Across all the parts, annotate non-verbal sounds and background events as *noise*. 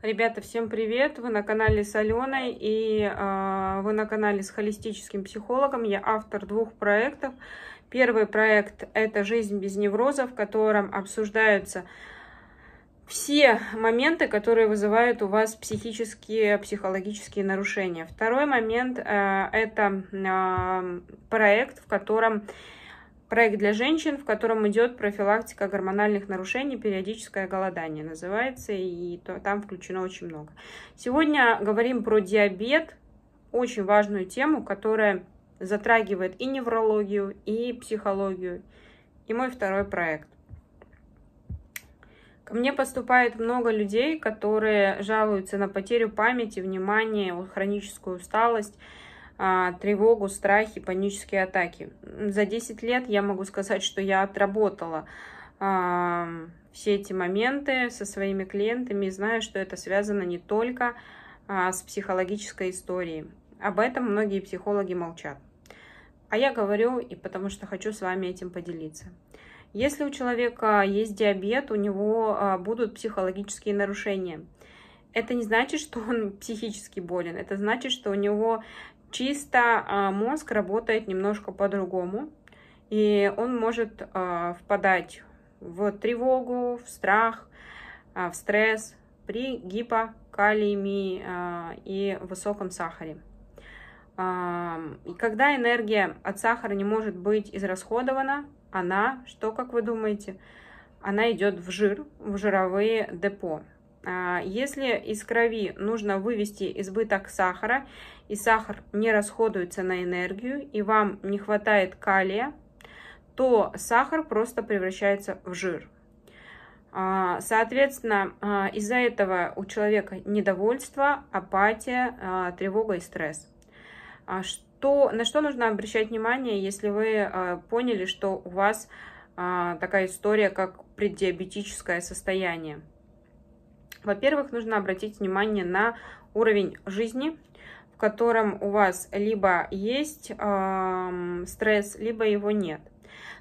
Ребята, всем привет! Вы на канале с Аленой и э, вы на канале с холистическим психологом. Я автор двух проектов. Первый проект – это «Жизнь без неврозов», в котором обсуждаются все моменты, которые вызывают у вас психические, психологические нарушения. Второй момент э, – это э, проект, в котором Проект для женщин, в котором идет профилактика гормональных нарушений, периодическое голодание называется, и то, там включено очень много. Сегодня говорим про диабет, очень важную тему, которая затрагивает и неврологию, и психологию, и мой второй проект. Ко мне поступает много людей, которые жалуются на потерю памяти, внимания, хроническую усталость, а, тревогу, страхи, панические атаки. За 10 лет я могу сказать, что я отработала а, все эти моменты со своими клиентами и знаю, что это связано не только а, с психологической историей. Об этом многие психологи молчат. А я говорю и потому что хочу с вами этим поделиться. Если у человека есть диабет, у него будут психологические нарушения. Это не значит, что он *laughs* психически болен. Это значит, что у него чисто а, мозг работает немножко по-другому, и он может а, впадать в тревогу, в страх, а, в стресс при гипокалиемии и высоком сахаре. И когда энергия от сахара не может быть израсходована, она, что, как вы думаете, она идет в жир, в жировые депо. А, если из крови нужно вывести избыток сахара, и сахар не расходуется на энергию, и вам не хватает калия, то сахар просто превращается в жир. А, соответственно, а, из-за этого у человека недовольство, апатия, тревога и стресс. Что, на что нужно обращать внимание, если вы поняли, что у вас такая история, как преддиабетическое состояние? Во-первых, нужно обратить внимание на уровень жизни, в котором у вас либо есть э, стресс, либо его нет.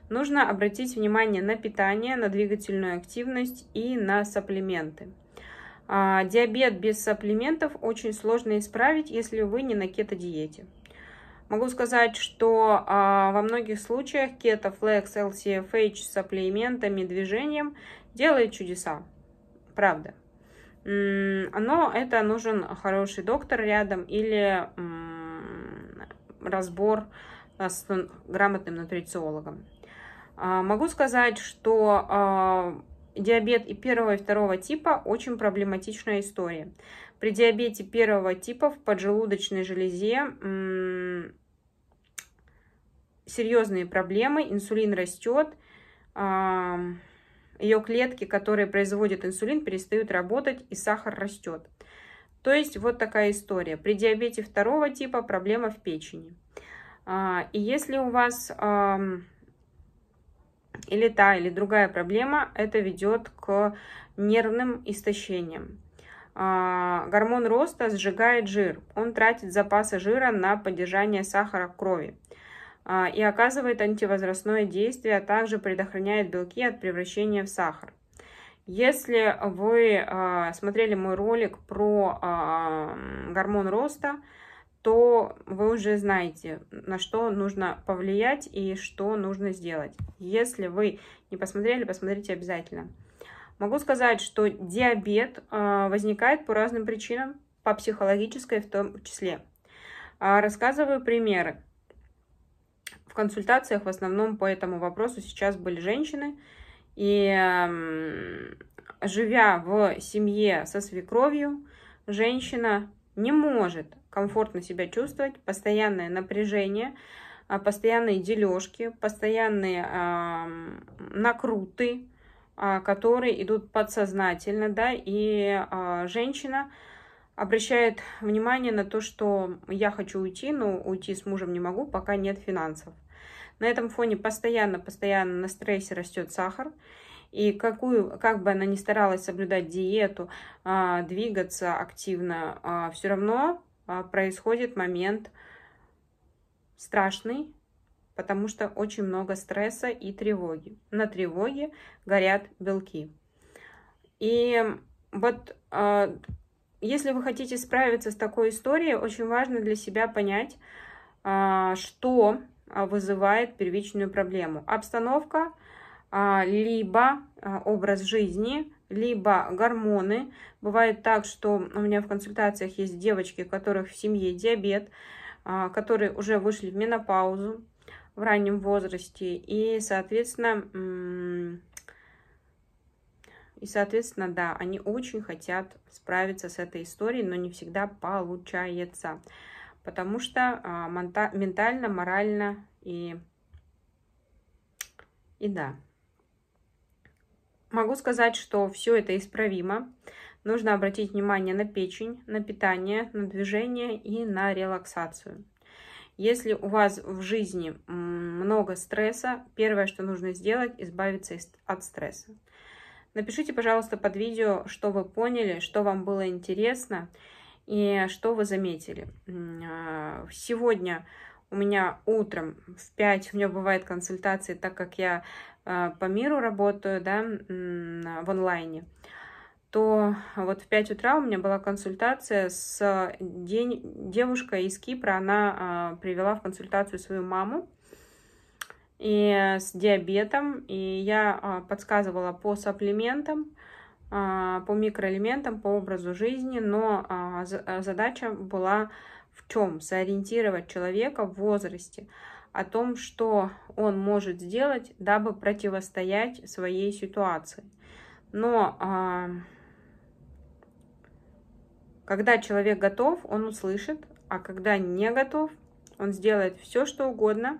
Нужно обратить внимание на питание, на двигательную активность и на саплименты. А, диабет без саплиментов очень сложно исправить, если вы не на кето-диете. Могу сказать, что а, во многих случаях кето, флекс, LCFH с саплиментами, движением делает чудеса. Правда. Но это нужен хороший доктор рядом или разбор с грамотным нутрициологом. А, могу сказать, что а, диабет и первого и второго типа очень проблематичная история. При диабете первого типа в поджелудочной железе серьезные проблемы, инсулин растет, ее клетки, которые производят инсулин, перестают работать и сахар растет. То есть вот такая история. При диабете второго типа проблема в печени. А, и если у вас или та, или другая проблема, это ведет к нервным истощениям. А, гормон роста сжигает жир. Он тратит запасы жира на поддержание сахара в крови. А, и оказывает антивозрастное действие, а также предохраняет белки от превращения в сахар. Если вы а, смотрели мой ролик про а, гормон роста, то вы уже знаете, на что нужно повлиять и что нужно сделать. Если вы не посмотрели, посмотрите обязательно. Могу сказать, что диабет возникает по разным причинам, по психологической в том числе. Рассказываю примеры консультациях в основном по этому вопросу сейчас были женщины. И эм, живя в семье со свекровью, женщина не может комфортно себя чувствовать, постоянное напряжение, а, постоянные дележки, постоянные э, накруты, э, которые идут подсознательно, да, и э, женщина обращает внимание на то, что я хочу уйти, но уйти с мужем не могу, пока нет финансов. На этом фоне постоянно-постоянно на стрессе растет сахар. И какую, как бы она ни старалась соблюдать диету, а, двигаться активно, а, все равно а, происходит момент страшный, потому что очень много стресса и тревоги. На тревоге горят белки. И вот если вы хотите справиться с такой историей, очень важно для себя понять, что а, вызывает первичную проблему. Обстановка, а, либо а, образ жизни, либо гормоны. Бывает так, что у меня в консультациях есть девочки, у которых в семье диабет, которые уже вышли в менопаузу в раннем возрасте. И, соответственно, и, соответственно, да, они очень хотят справиться с этой историей, но не всегда получается потому что а, ментально, морально и, и да. Могу сказать, что все это исправимо. Нужно обратить внимание на печень, на питание, на движение и на релаксацию. Если у вас в жизни много стресса, первое, что нужно сделать, избавиться от стресса. Напишите, пожалуйста, под видео, что вы поняли, что вам было интересно. И что вы заметили? А, сегодня у меня утром в 5 у меня бывают консультации, так как я а, по миру работаю, да, в онлайне, то вот в 5 утра у меня была консультация с а, девушкой из Кипра, она привела в консультацию свою маму, и с диабетом, и я подсказывала по саплиментам, а, по микроэлементам, по образу жизни, но а, а, задача была в чем? Сориентировать человека в возрасте, о том, что он может сделать, дабы противостоять своей ситуации. Но когда человек готов, он услышит, а когда не готов, он сделает все, что угодно,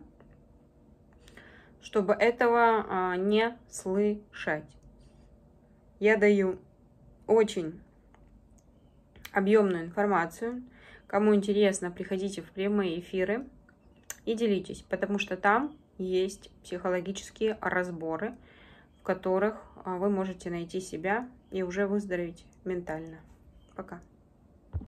чтобы этого не слышать я даю очень объемную информацию. Кому интересно, приходите в прямые эфиры и делитесь, потому что там есть психологические разборы, в которых а, вы можете найти себя и уже выздороветь ментально. Пока.